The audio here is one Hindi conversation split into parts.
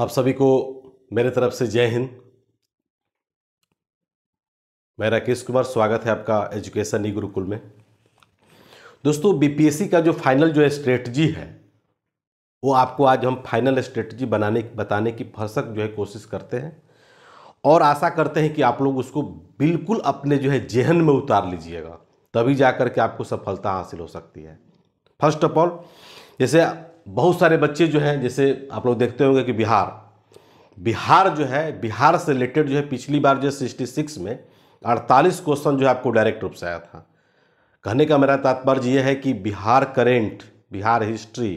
आप सभी को मेरे तरफ से जय हिंद मैं राकेश कुमार स्वागत है आपका एजुकेशन ई गुरुकुल में दोस्तों बीपीएससी का जो फाइनल जो स्ट्रेटजी है वो आपको आज हम फाइनल स्ट्रेटजी बनाने बताने की फरसक जो है कोशिश करते हैं और आशा करते हैं कि आप लोग उसको बिल्कुल अपने जो है जेहन में उतार लीजिएगा तभी जा के आपको सफलता हासिल हो सकती है फर्स्ट ऑफ ऑल जैसे बहुत सारे बच्चे जो हैं जैसे आप लोग देखते होंगे कि बिहार बिहार जो है बिहार से रिलेटेड जो है पिछली बार जो है सिक्सटी सिक्स में अड़तालीस क्वेश्चन जो है आपको डायरेक्ट रूप से आया था कहने का मेरा तात्पर्य ये है कि Bihar current Bihar history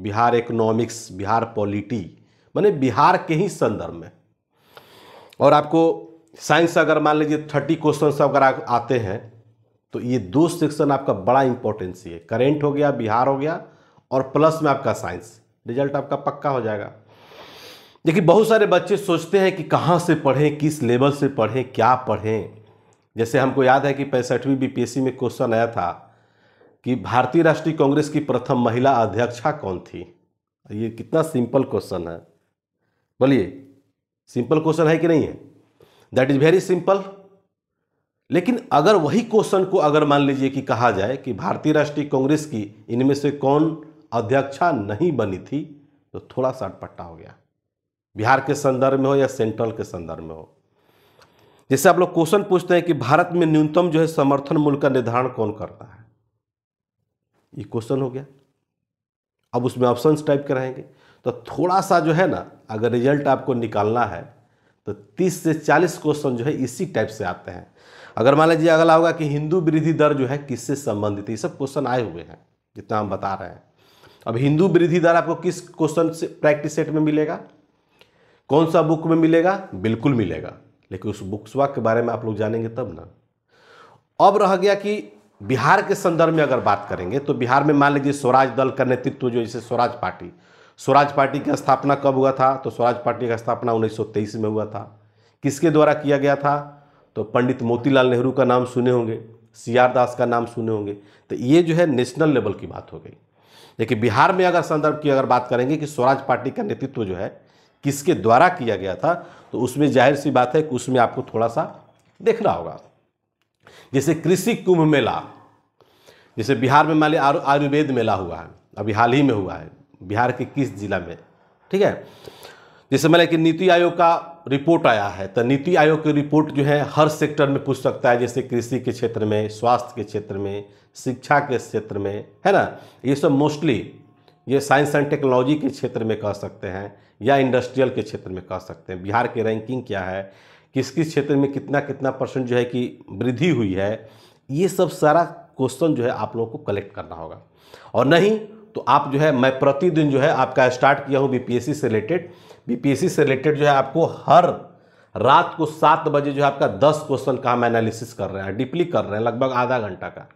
Bihar economics Bihar polity मैंने बिहार के ही संदर्भ में और आपको साइंस अगर मान लीजिए थर्टी क्वेश्चन अगर आते हैं तो ये दो सेक्शन आपका बड़ा इंपॉर्टेंस है करेंट हो गया बिहार हो गया और प्लस में आपका साइंस रिजल्ट आपका पक्का हो जाएगा देखिए बहुत सारे बच्चे सोचते हैं कि कहाँ से पढ़ें किस लेवल से पढ़ें क्या पढ़ें जैसे हमको याद है कि पैंसठवीं बीपीएससी में क्वेश्चन आया था कि भारतीय राष्ट्रीय कांग्रेस की प्रथम महिला अध्यक्षा कौन थी ये कितना सिंपल क्वेश्चन है बोलिए सिंपल क्वेश्चन है कि नहीं है दैट इज़ वेरी सिंपल लेकिन अगर वही क्वेश्चन को अगर मान लीजिए कि कहा जाए कि भारतीय राष्ट्रीय कांग्रेस की इनमें से कौन अध्यक्षा नहीं बनी थी तो थोड़ा सा अटपट्टा हो गया बिहार के संदर्भ में हो या सेंट्रल के संदर्भ में हो जैसे आप लोग क्वेश्चन पूछते हैं कि भारत में न्यूनतम जो है समर्थन मूल्य का निर्धारण कौन करता है ये क्वेश्चन हो गया अब उसमें ऑप्शन टाइप के रहेंगे तो थोड़ा सा जो है ना अगर रिजल्ट आपको निकालना है तो 30 से 40 क्वेश्चन जो है इसी टाइप से आते हैं अगर मान लीजिए अगला होगा कि हिंदू वृद्धि दर जो है किससे संबंधित है ये सब क्वेश्चन आए हुए हैं जितना हम बता रहे हैं अब हिंदू दर आपको किस क्वेश्चन से प्रैक्टिस सेट में मिलेगा कौन सा बुक में मिलेगा बिल्कुल मिलेगा लेकिन उस बुक्सवा के बारे में आप लोग जानेंगे तब ना अब रह गया कि बिहार के संदर्भ में अगर बात करेंगे तो बिहार में मान लीजिए स्वराज दल का नेतृत्व जो जैसे स्वराज पार्टी स्वराज पार्टी की स्थापना कब हुआ था तो स्वराज पार्टी का स्थापना 1923 में हुआ था किसके द्वारा किया गया था तो पंडित मोतीलाल नेहरू का नाम सुने होंगे सी आर दास का नाम सुने होंगे तो ये जो है नेशनल लेवल की बात हो गई देखिए बिहार में अगर संदर्भ की अगर बात करेंगे कि स्वराज पार्टी का नेतृत्व जो है किसके द्वारा किया गया था तो उसमें जाहिर सी बात है कि उसमें आपको थोड़ा सा देखना होगा जैसे कृषि कुंभ मेला जैसे बिहार में मान लिया आयुर्वेद मेला हुआ है अभी हाल ही में हुआ है बिहार के किस जिला में ठीक है जैसे मैंने मतलब कि नीति आयोग का रिपोर्ट आया है तो नीति आयोग की रिपोर्ट जो है हर सेक्टर में पूछ सकता है जैसे कृषि के क्षेत्र में स्वास्थ्य के क्षेत्र में शिक्षा के क्षेत्र में है ना ये सब मोस्टली ये साइंस एंड टेक्नोलॉजी के क्षेत्र में कह सकते हैं या इंडस्ट्रियल के क्षेत्र में कह सकते हैं बिहार की रैंकिंग क्या है किस किस क्षेत्र में कितना कितना परसेंट जो है कि वृद्धि हुई है ये सब सारा क्वेश्चन जो है आप लोगों को कलेक्ट करना होगा और नहीं तो आप जो है मैं प्रतिदिन जो है आपका स्टार्ट किया हूँ बीपीएससी से रिलेटेड बीपीएससी से रिलेटेड जो है आपको हर रात को सात बजे जो है आपका दस क्वेश्चन का हम एनालिसिस कर रहे हैं डीपली कर रहे हैं लगभग आधा घंटा का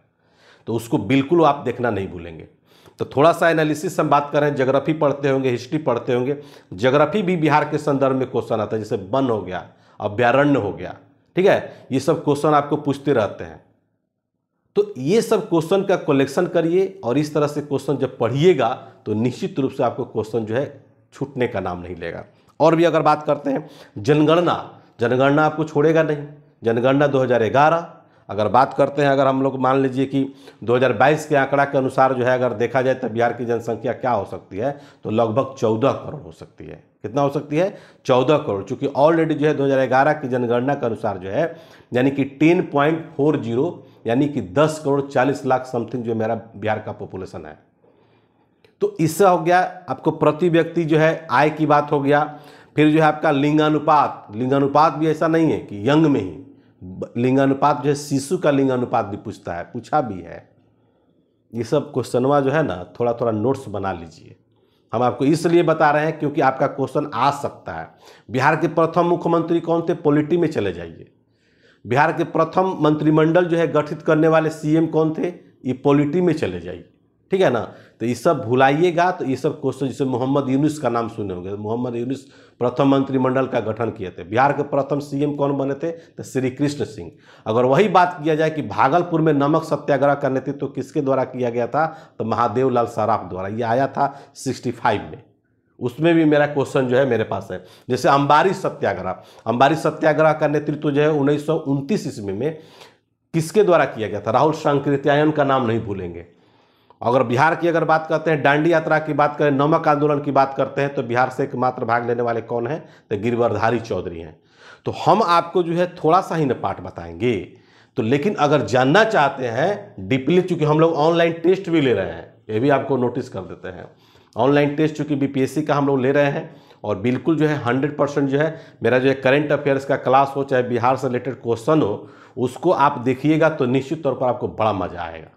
तो उसको बिल्कुल आप देखना नहीं भूलेंगे तो थोड़ा सा एनालिसिस हम बात कर रहे हैं जोग्राफी पढ़ते होंगे हिस्ट्री पढ़ते होंगे जोग्राफी भी बिहार के संदर्भ में क्वेश्चन आता है जैसे वन हो गया अभ्यारण्य हो गया ठीक है ये सब क्वेश्चन आपको पूछते रहते हैं तो ये सब क्वेश्चन का कलेक्शन करिए और इस तरह से क्वेश्चन जब पढ़िएगा तो निश्चित रूप से आपको क्वेश्चन जो है छूटने का नाम नहीं लेगा और भी अगर बात करते हैं जनगणना जनगणना आपको छोड़ेगा नहीं जनगणना 2011 अगर बात करते हैं अगर हम लोग मान लीजिए कि 2022 के आंकड़ा के अनुसार जो है अगर देखा जाए तो बिहार की जनसंख्या क्या हो सकती है तो लगभग 14 करोड़ हो सकती है कितना हो सकती है 14 करोड़ चूंकि ऑलरेडी जो है 2011 की जनगणना के अनुसार जो है यानी कि 10.40 यानी कि 10 करोड़ 40 लाख समथिंग जो मेरा बिहार का पॉपुलेशन है तो इससे हो गया आपको प्रति व्यक्ति जो है आय की बात हो गया फिर जो है आपका लिंगानुपात लिंगानुपात भी ऐसा नहीं है कि यंग में ही लिंगानुपात जो है शिशु का लिंगानुपात भी पूछता है पूछा भी है ये सब क्वेश्चनवा जो है ना थोड़ा थोड़ा नोट्स बना लीजिए हम आपको इसलिए बता रहे हैं क्योंकि आपका क्वेश्चन आ सकता है बिहार के प्रथम मुख्यमंत्री कौन थे पॉलिटी में चले जाइए बिहार के प्रथम मंत्रिमंडल जो है गठित करने वाले सीएम कौन थे ये पॉलिटी में चले जाइए ठीक है ना तो ये सब भुलाइएगा तो ये सब क्वेश्चन जैसे मोहम्मद यूनुस का नाम सुने होंगे मोहम्मद यूनुस प्रथम मंत्रिमंडल का गठन किए थे बिहार के प्रथम सीएम कौन बने थे तो श्री कृष्ण सिंह अगर वही बात किया जाए कि भागलपुर में नमक सत्याग्रह का नेतृत्व तो किसके द्वारा किया गया था तो महादेव लाल सराफ द्वारा ये आया था सिक्सटी में उसमें भी मेरा क्वेश्चन जो है मेरे पास है जैसे अंबारी सत्याग्रह अंबारी सत्याग्रह का नेतृत्व तो जो है उन्नीस ईस्वी में किसके द्वारा किया गया था राहुल शंकृत्यायन का नाम नहीं भूलेंगे अगर बिहार की अगर बात करते हैं डांडी यात्रा की बात करें नमक आंदोलन की बात करते हैं तो बिहार से एकमात्र भाग लेने वाले कौन हैं तो गिरवरधारी चौधरी हैं तो हम आपको जो है थोड़ा सा ही न पाठ बताएंगे तो लेकिन अगर जानना चाहते हैं डीपली चूंकि हम लोग ऑनलाइन टेस्ट भी ले रहे हैं ये भी आपको नोटिस कर देते हैं ऑनलाइन टेस्ट चूंकि बी का हम लोग ले रहे हैं और बिल्कुल जो है हंड्रेड परसेंट जो है मेरा जो है करेंट अफेयर्स का क्लास हो चाहे बिहार से रिलेटेड क्वेश्चन हो उसको आप देखिएगा तो निश्चित तौर पर आपको बड़ा मजा आएगा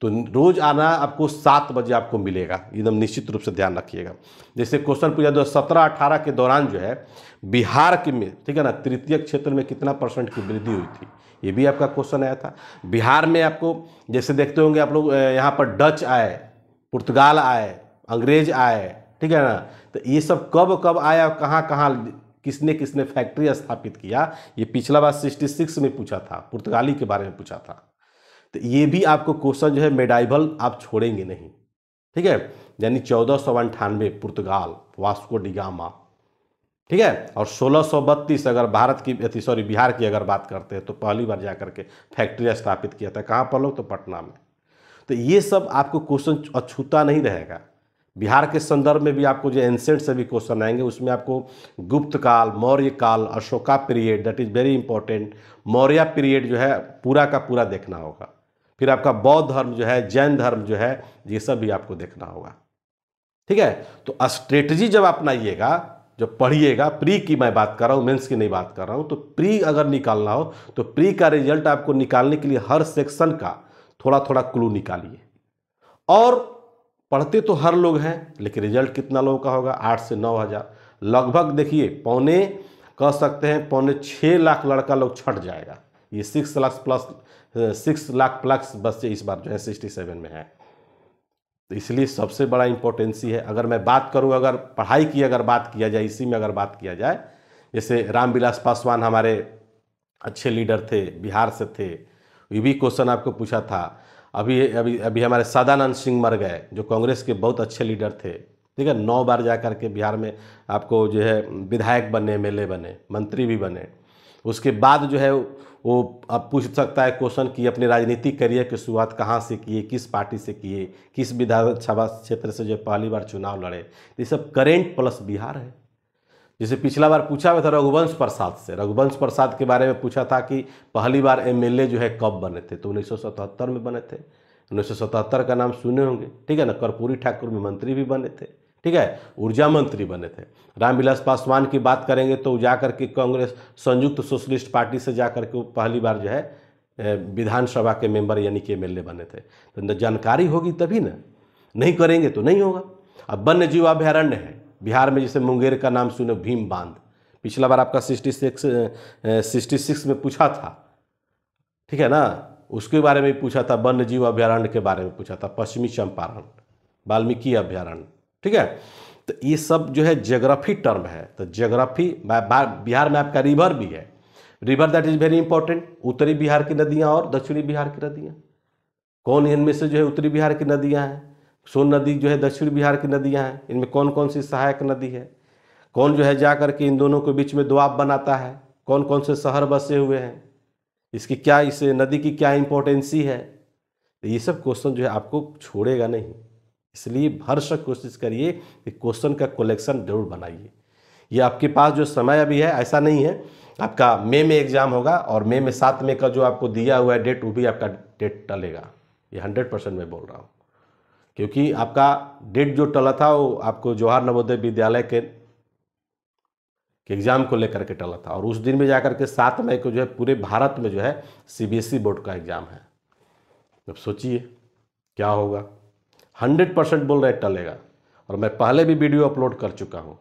तो रोज़ आना आपको सात बजे आपको मिलेगा एकदम निश्चित रूप से ध्यान रखिएगा जैसे क्वेश्चन पूछा दो सत्रह अठारह के दौरान जो है बिहार के में ठीक है ना तृतीय क्षेत्र में कितना परसेंट की वृद्धि हुई थी ये भी आपका क्वेश्चन आया था बिहार में आपको जैसे देखते होंगे आप लोग यहाँ पर डच आए पुर्तगाल आए अंग्रेज आए ठीक है ना तो ये सब कब कब आया कहाँ कहाँ किसने किसने फैक्ट्री स्थापित किया ये पिछला बार सिक्सटी सिक्स में पूछा था पुर्तगाली के बारे में पूछा था तो ये भी आपको क्वेश्चन जो है मेडाइवल आप छोड़ेंगे नहीं ठीक है यानी चौदह सौ अंठानवे पुर्तगाल वास्को डिगामा ठीक है और सोलह सौ बत्तीस अगर भारत की अति सॉरी बिहार की अगर बात करते हैं तो पहली बार जाकर के फैक्ट्री स्थापित किया था कहाँ पर लोग तो पटना में तो ये सब आपको क्वेश्चन अछूता नहीं रहेगा बिहार के संदर्भ में भी आपको जो एंसेंट से भी क्वेश्चन आएंगे उसमें आपको गुप्त काल मौर्य काल Ashoka period that is very important Maurya period जो है पूरा का पूरा देखना होगा फिर आपका बौद्ध धर्म जो है जैन धर्म जो है ये सब भी आपको देखना होगा ठीक है तो स्ट्रेटजी जब अपनाइएगा जब पढ़िएगा प्री की मैं बात कर रहा हूँ मेंस की नहीं बात कर रहा हूँ तो प्री अगर निकालना हो तो प्री का रिजल्ट आपको निकालने के लिए हर सेक्शन का थोड़ा थोड़ा क्लू निकालिए और पढ़ते तो हर लोग हैं लेकिन रिजल्ट कितना लोगों का होगा आठ से नौ हज़ार लगभग देखिए पौने कह सकते हैं पौने छः लाख लड़का लोग छट जाएगा ये six lakh plus six lakh plus बच्चे इस बार जो है सिक्सटी सेवन में है तो इसलिए सबसे बड़ा इम्पोर्टेंसी है अगर मैं बात करूं अगर पढ़ाई की अगर बात किया जाए इसी में अगर बात किया जाए जैसे रामविलास पासवान हमारे अच्छे लीडर थे बिहार से थे ये भी क्वेश्चन आपको पूछा था अभी अभी अभी हमारे सदानंद सिंह मर गए जो कांग्रेस के बहुत अच्छे लीडर थे ठीक है नौ बार जा करके बिहार में आपको जो है विधायक बने एम बने मंत्री भी बने उसके बाद जो है वो अब पूछ सकता है क्वेश्चन कि अपने राजनीतिक करियर की शुरुआत कहाँ से किए किस पार्टी से किए किस विधानसभा क्षेत्र से जो पहली बार चुनाव लड़े ये सब करेंट प्लस बिहार है जैसे पिछला बार पूछा हुआ था रघुवंश प्रसाद से रघुवंश प्रसाद के बारे में पूछा था कि पहली बार एमएलए जो है कब बने थे तो उन्नीस में बने थे उन्नीस का नाम सुने होंगे ठीक है ना कर्पूरी ठाकुर में मंत्री भी बने थे ठीक है ऊर्जा मंत्री बने थे रामविलास पासवान की बात करेंगे तो जा कर के कांग्रेस संयुक्त सोशलिस्ट पार्टी से जा कर के पहली बार जो है विधानसभा के मेंबर यानी कि एमएलए बने थे तो जानकारी होगी तभी ना नहीं करेंगे तो नहीं होगा अब वन्य जीव अभ्यारण्य है बिहार में जैसे मुंगेर का नाम सुने भीम बांध पिछला बार आपका सिक्सटी सिक्स सिक्सटी सिक्स में पूछा था ठीक है ना उसके बारे में पूछा था वन्य जीव अभ्यारण्य के बारे में पूछा था पश्चिमी चंपारण वाल्मीकि अभ्यारण्य ठीक है तो ये सब जो है ज्योग्राफी टर्म है तो ज्योग्राफी बिहार में आपका रिवर भी है river that is very important उत्तरी बिहार की नदियाँ और दक्षिणी बिहार की नदियाँ कौन इनमें से जो है उत्तरी बिहार की नदियाँ हैं सोन नदी जो है दक्षिणी बिहार की नदियाँ हैं इनमें कौन कौन सी सहायक नदी है कौन जो है जा कर के इन दोनों के बीच में दुआब बनाता है कौन कौन से शहर बसे हुए हैं इसकी क्या इस नदी की क्या इम्पोर्टेंसी है ये सब क्वेश्चन जो है आपको छोड़ेगा नहीं इसलिए शक कोशिश करिए कि क्वेश्चन का कलेक्शन जरूर बनाइए ये आपके पास जो समय अभी है ऐसा नहीं है आपका मई में एग्ज़ाम होगा और मई में सात मई का जो आपको दिया हुआ है डेट वो भी आपका डेट टलेगा ये हंड्रेड परसेंट मैं बोल रहा हूँ क्योंकि आपका डेट जो टला था वो आपको जवाहर नवोदय विद्यालय के एग्ज़ाम को लेकर के टला था और उस दिन में जा कर के सात मई को जो है पूरे भारत में जो है सीबीएसई बोर्ड का एग्ज़ाम है अब सोचिए क्या होगा हंड्रेड परसेंट बोल रहे टलेगा और मैं पहले भी वीडियो अपलोड कर चुका हूँ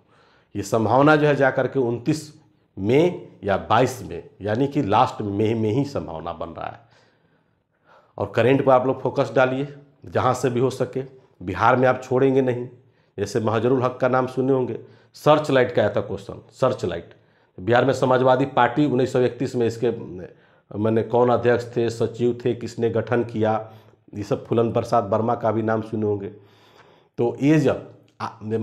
ये संभावना जो है जा करके के उनतीस में या बाईस में यानी कि लास्ट मे में ही संभावना बन रहा है और करेंट पर आप लोग फोकस डालिए जहाँ से भी हो सके बिहार में आप छोड़ेंगे नहीं जैसे महाजरुल हक का नाम सुने होंगे सर्च लाइट का आया था क्वेश्चन सर्च लाइट बिहार में समाजवादी पार्टी उन्नीस में इसके मैंने कौन अध्यक्ष थे सचिव थे किसने गठन किया ये सब फुलन प्रसाद वर्मा का भी नाम सुने होंगे तो ये जब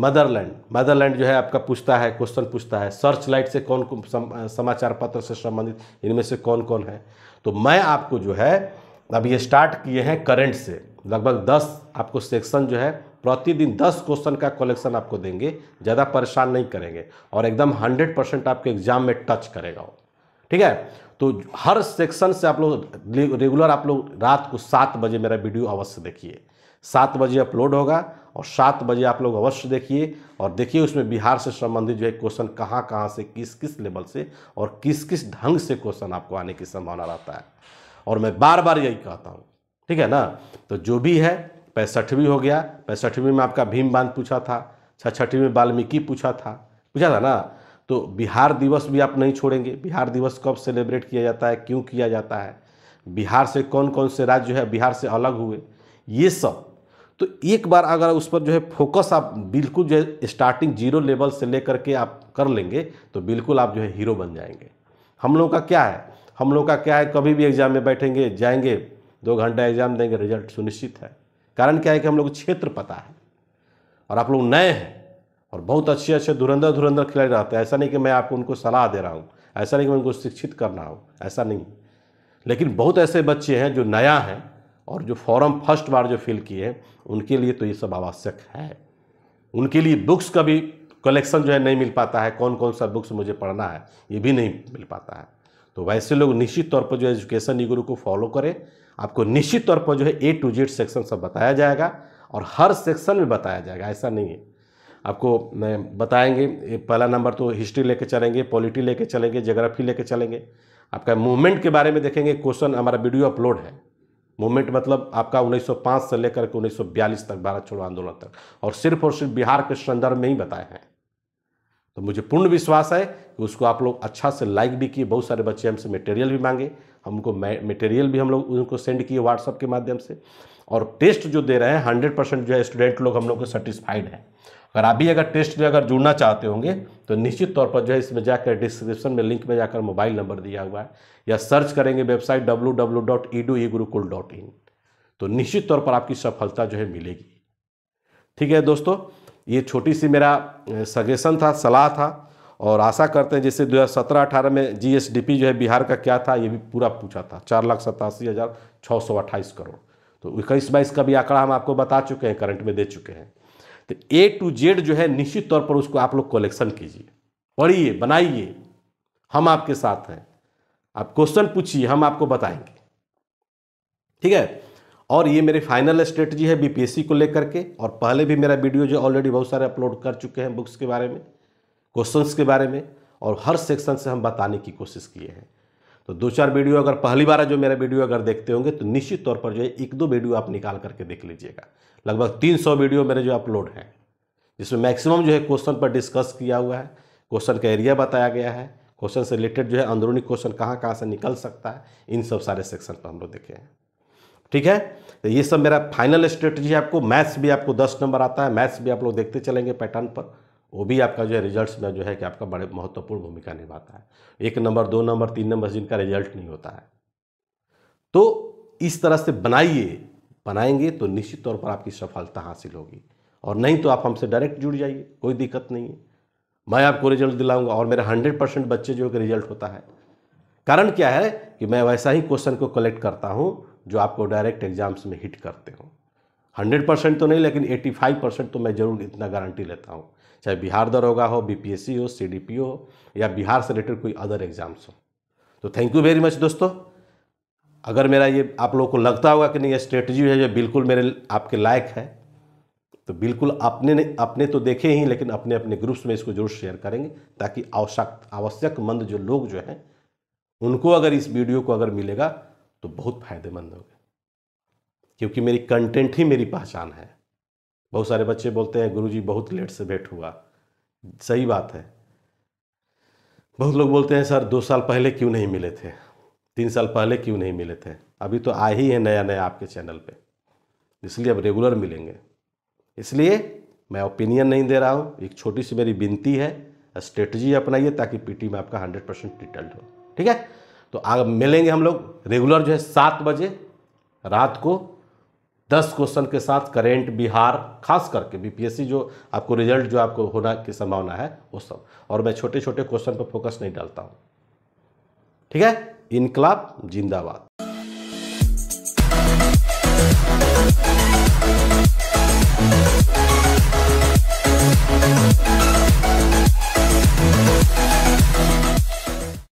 मदरलैंड मदरलैंड जो है आपका पूछता है क्वेश्चन पूछता है सर्च लाइट से कौन कौन सम, समाचार पत्र से संबंधित इनमें से कौन कौन है तो मैं आपको जो है अब ये स्टार्ट किए हैं करंट से लगभग दस आपको सेक्शन जो है प्रतिदिन दस क्वेश्चन का कलेक्शन आपको देंगे ज़्यादा परेशान नहीं करेंगे और एकदम हंड्रेड परसेंट आपके एग्जाम में टच करेगा वो ठीक है तो हर सेक्शन से आप लोग रेगुलर आप लोग रात को सात बजे मेरा वीडियो अवश्य देखिए सात बजे अपलोड होगा और सात बजे आप लोग अवश्य देखिए और देखिए उसमें बिहार से संबंधित जो है क्वेश्चन कहाँ कहाँ से किस किस लेवल से और किस किस ढंग से क्वेश्चन आपको आने की संभावना रहता है और मैं बार बार यही कहता हूँ ठीक है ना तो जो भी है पैंसठवीं हो गया पैंसठवीं में आपका भीम बांध पूछा था छठवीं में वाल्मीकि पूछा था पूछा था ना तो बिहार दिवस भी आप नहीं छोड़ेंगे बिहार दिवस कब सेलिब्रेट किया जाता है क्यों किया जाता है बिहार से कौन कौन से राज्य है बिहार से अलग हुए ये सब तो एक बार अगर उस पर जो है फोकस आप बिल्कुल जो है स्टार्टिंग जीरो लेवल से लेकर के आप कर लेंगे तो बिल्कुल आप जो है हीरो बन जाएंगे हम लोगों का क्या है हम लोग का क्या है कभी भी एग्ज़ाम में बैठेंगे जाएंगे दो घंटा एग्ज़ाम देंगे रिजल्ट सुनिश्चित है कारण क्या है कि हम लोग क्षेत्र पता है और आप लोग नए हैं और बहुत अच्छे अच्छे धुरंधर धुरंधर खिलाड़ी रहते हैं ऐसा नहीं कि मैं आपको उनको सलाह दे रहा हूँ ऐसा नहीं कि मैं उनको शिक्षित कर रहा हूँ ऐसा नहीं लेकिन बहुत ऐसे बच्चे हैं जो नया हैं और जो फॉर्म फर्स्ट बार जो फिल किए हैं उनके लिए तो ये सब आवश्यक है उनके लिए बुक्स का भी कलेक्शन जो है नहीं मिल पाता है कौन कौन सा बुक्स मुझे पढ़ना है ये भी नहीं मिल पाता है तो वैसे लोग निश्चित तौर पर जो एजुकेशन ई गुरु को फॉलो करें आपको निश्चित तौर पर जो है ए टू जेड सेक्शन सब बताया जाएगा और हर सेक्शन में बताया जाएगा ऐसा नहीं है आपको बताएंगे पहला नंबर तो हिस्ट्री लेके चलेंगे पॉलिटी लेके चलेंगे ज्योग्राफी लेके चलेंगे आपका मूवमेंट के बारे में देखेंगे क्वेश्चन हमारा वीडियो अपलोड है मूवमेंट मतलब आपका 1905 से लेकर के 1942 तक भारत छोड़ो आंदोलन तक और सिर्फ और सिर्फ बिहार के संदर्भ में ही बताए हैं तो मुझे पूर्ण विश्वास है कि उसको आप लोग अच्छा से लाइक भी किए बहुत सारे बच्चे हमसे मटेरियल भी मांगे हमको मटेरियल भी हम लोग उनको सेंड किए व्हाट्सअप के माध्यम से और टेस्ट जो दे रहे हैं हंड्रेड परसेंट जो है स्टूडेंट लोग हम लोग को सेटिस्फाइड हैं अगर आप भी अगर टेस्ट में अगर जुड़ना चाहते होंगे तो निश्चित तौर पर जो है इसमें जाकर डिस्क्रिप्शन में लिंक में जाकर मोबाइल नंबर दिया हुआ है या सर्च करेंगे website W dot E do E Gurukul dot in तो निश्चित तौर पर आपकी सफलता जो है मिलेगी ठीक है दोस्तों ये छोटी सी मेरा सजेशन था सलाह था और आशा करते हैं जैसे 2017-18 में जीएसडीपी जो है बिहार का क्या था ये भी पूरा पूछा था चार लाख सतासी हज़ार छः सौ अट्ठाईस करोड़ तो इक्कीस बाईस का भी आंकड़ा हम आपको बता चुके हैं करंट में दे चुके हैं तो ए टू जेड जो है निश्चित तौर पर उसको आप लोग कलेक्शन कीजिए पढ़िए बनाइए हम आपके साथ हैं आप क्वेश्चन पूछिए हम आपको बताएंगे ठीक है और ये मेरी फाइनल स्ट्रेटजी है बीपीएससी को लेकर के और पहले भी मेरा वीडियो जो ऑलरेडी बहुत सारे अपलोड कर चुके हैं बुक्स के बारे में क्वेश्चंस के बारे में और हर सेक्शन से हम बताने की कोशिश किए हैं तो दो चार वीडियो अगर पहली बार जो मेरा वीडियो अगर देखते होंगे तो निश्चित तौर पर जो है एक दो वीडियो आप निकाल करके देख लीजिएगा लगभग तीन सौ वीडियो मेरे जो अपलोड हैं जिसमें मैक्सिमम जो है क्वेश्चन पर डिस्कस किया हुआ है क्वेश्चन का एरिया बताया गया है क्वेश्चन से रिलेटेड जो है अंदरूनी क्वेश्चन कहाँ कहाँ से निकल सकता है इन सब सारे सेक्शन पर हम लोग देखे हैं ठीक है तो ये सब मेरा फाइनल स्ट्रेटजी है आपको मैथ्स भी आपको दस नंबर आता है मैथ्स भी आप लोग देखते चलेंगे पैटर्न पर वो भी आपका जो है रिजल्ट्स में जो है कि आपका बड़े महत्वपूर्ण भूमिका निभाता है एक नंबर दो नंबर तीन नंबर जिनका रिजल्ट नहीं होता है तो इस तरह से बनाइए बनाएंगे तो निश्चित तौर पर आपकी सफलता हासिल होगी और नहीं तो आप हमसे डायरेक्ट जुड़ जाइए कोई दिक्कत नहीं है मैं आपको रिजल्ट दिलाऊंगा और मेरे हंड्रेड परसेंट बच्चे जो है रिजल्ट होता है कारण क्या है कि मैं वैसा ही क्वेश्चन को कलेक्ट करता हूँ जो आपको डायरेक्ट एग्जाम्स में हिट करते हो हंड्रेड परसेंट तो नहीं लेकिन एटी फाइव परसेंट तो मैं ज़रूर इतना गारंटी लेता हूँ चाहे बिहार दरोगा हो बीपीएससी हो सीडीपी हो या बिहार से रिलेटेड कोई अदर एग्जाम्स हो तो थैंक यू वेरी मच दोस्तों अगर मेरा ये आप लोगों को लगता होगा कि नहीं ये स्ट्रेटजी है जो बिल्कुल मेरे आपके लायक है तो बिल्कुल अपने ने अपने तो देखे ही लेकिन अपने अपने ग्रुप्स में इसको जरूर शेयर करेंगे ताकि आवश्यक आवश्यक मंद जो लोग जो हैं उनको अगर इस वीडियो को अगर मिलेगा तो बहुत फायदेमंद होगा क्योंकि मेरी कंटेंट ही मेरी पहचान है बहुत सारे बच्चे बोलते हैं गुरुजी बहुत लेट से भेंट हुआ सही बात है बहुत लोग बोलते हैं सर दो साल पहले क्यों नहीं मिले थे तीन साल पहले क्यों नहीं मिले थे अभी तो आए ही है नया नया आपके चैनल पे इसलिए अब रेगुलर मिलेंगे इसलिए मैं ओपिनियन नहीं दे रहा हूँ एक छोटी सी मेरी विनती है स्ट्रेटजी अपनाइए ताकि पीटी में आपका हंड्रेड परसेंट रिटल्ट हो ठीक है तो आग मिलेंगे हम लोग रेगुलर जो है सात बजे रात को दस क्वेश्चन के साथ करेंट बिहार खास करके बीपीएससी जो आपको रिजल्ट जो आपको होना की संभावना है वो सब और मैं छोटे छोटे क्वेश्चन पर फोकस नहीं डालता हूँ ठीक है इनकलाब जिंदाबाद